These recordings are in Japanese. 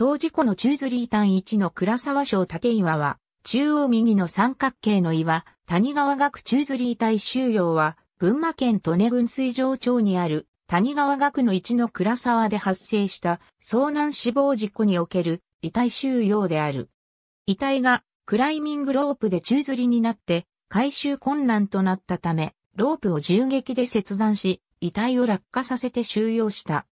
当時この宙吊り単一の倉沢省立岩は、中央右の三角形の岩、谷川学宙吊り隊収容は、群馬県利根郡水上町にある、谷川学の一の倉沢で発生した遭難死亡事故における遺体収容である。遺体がクライミングロープで宙吊りになって回収困難となったため、ロープを銃撃で切断し、遺体を落下させて収容した。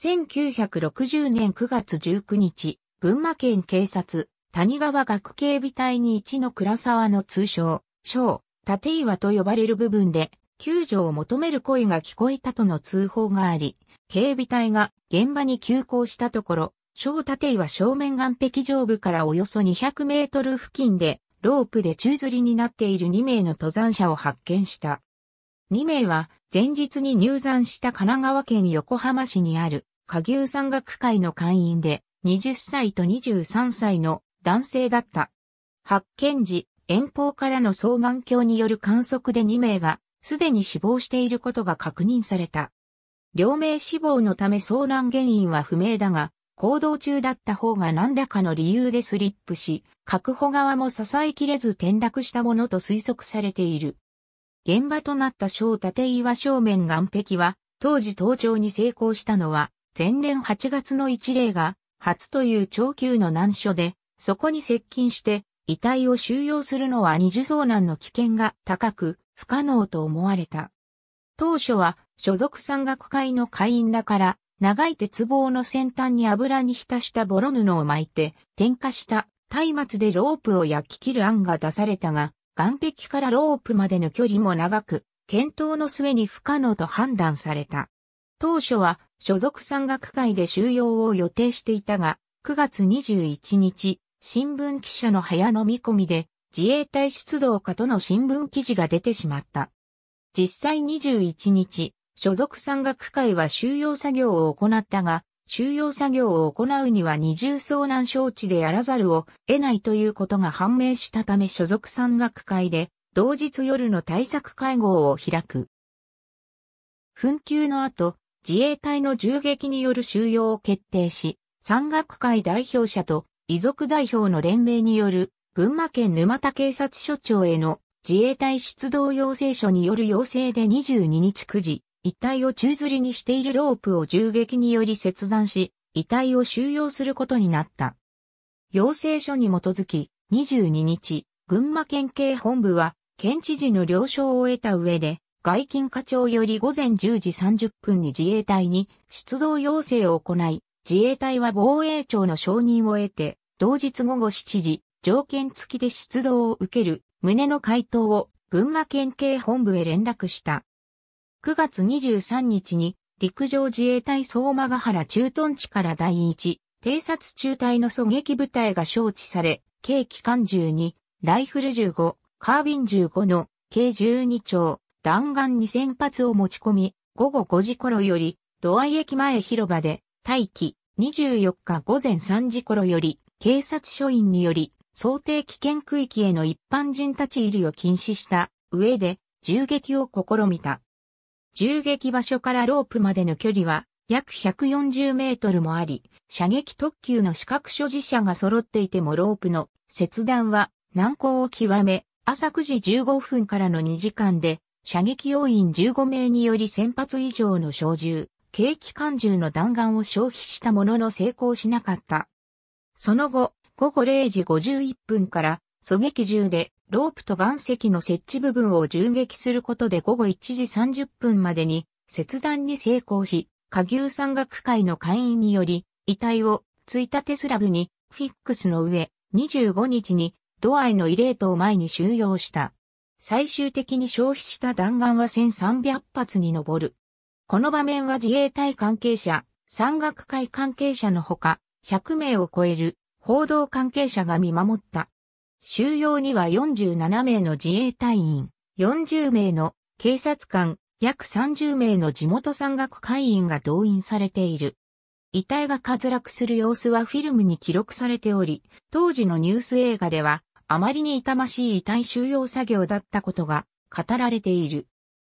1960年9月19日、群馬県警察、谷川学警備隊に一の倉沢の通称、小、立岩と呼ばれる部分で、救助を求める声が聞こえたとの通報があり、警備隊が現場に急行したところ、小立岩正面岸壁上部からおよそ200メートル付近で、ロープで宙吊りになっている2名の登山者を発見した。2名は前日に入山した神奈川県横浜市にある下牛山学会の会員で20歳と23歳の男性だった。発見時、遠方からの双眼鏡による観測で2名がすでに死亡していることが確認された。両名死亡のため遭難原因は不明だが、行動中だった方が何らかの理由でスリップし、確保側も支えきれず転落したものと推測されている。現場となった小立岩正面岸壁は、当時登頂に成功したのは、前年8月の一例が、初という長級の難所で、そこに接近して、遺体を収容するのは二次遭難の危険が高く、不可能と思われた。当初は、所属山岳会の会員らから、長い鉄棒の先端に油に浸したボロ布を巻いて、点火した松明でロープを焼き切る案が出されたが、岸壁からロープまでの距離も長く、検討の末に不可能と判断された。当初は所属山岳会で収容を予定していたが、9月21日、新聞記者の早飲み込みで自衛隊出動かとの新聞記事が出てしまった。実際21日、所属山岳会は収容作業を行ったが、収容作業を行うには二重遭難承知でやらざるを得ないということが判明したため所属山岳会で同日夜の対策会合を開く。紛糾の後、自衛隊の銃撃による収容を決定し、山岳会代表者と遺族代表の連盟による群馬県沼田警察署長への自衛隊出動要請書による要請で22日9時、遺体を宙吊りにしているロープを銃撃により切断し、遺体を収容することになった。要請書に基づき、22日、群馬県警本部は、県知事の了承を得た上で、外勤課長より午前10時30分に自衛隊に出動要請を行い、自衛隊は防衛庁の承認を得て、同日午後7時、条件付きで出動を受ける旨の回答を群馬県警本部へ連絡した。9月23日に陸上自衛隊相馬ヶ原駐屯地から第一偵察中隊の狙撃部隊が招致され、計機関12、ライフル15、カービン15の計12丁、弾丸2000発を持ち込み、午後5時頃より、土合駅前広場で、待機、24日午前3時頃より、警察署員により、想定危険区域への一般人立ち入りを禁止した上で、銃撃を試みた。銃撃場所からロープまでの距離は約140メートルもあり、射撃特急の資格所持者が揃っていてもロープの切断は難航を極め、朝9時15分からの2時間で、射撃要員15名により1000発以上の小銃、軽機関銃の弾丸を消費したものの成功しなかった。その後、午後0時51分から、狙撃銃でロープと岩石の設置部分を銃撃することで午後1時30分までに切断に成功し、下牛山岳会の会員により、遺体をついたテスラブにフィックスの上、25日にドアへの慰霊塔前に収容した。最終的に消費した弾丸は1300発に上る。この場面は自衛隊関係者、山岳会関係者のほか、100名を超える報道関係者が見守った。収容には47名の自衛隊員、40名の警察官、約30名の地元山岳会員が動員されている。遺体が滑落する様子はフィルムに記録されており、当時のニュース映画では、あまりに痛ましい遺体収容作業だったことが語られている。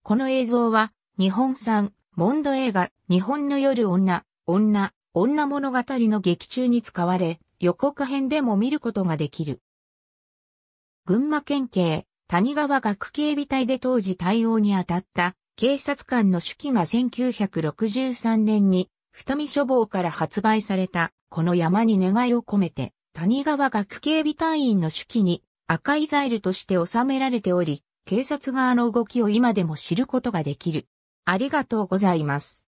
この映像は、日本産、モンド映画、日本の夜女、女、女物語の劇中に使われ、予告編でも見ることができる。群馬県警、谷川学警備隊で当時対応に当たった警察官の手記が1963年に二見書房から発売されたこの山に願いを込めて谷川学警備隊員の手記に赤いザイルとして収められており警察側の動きを今でも知ることができる。ありがとうございます。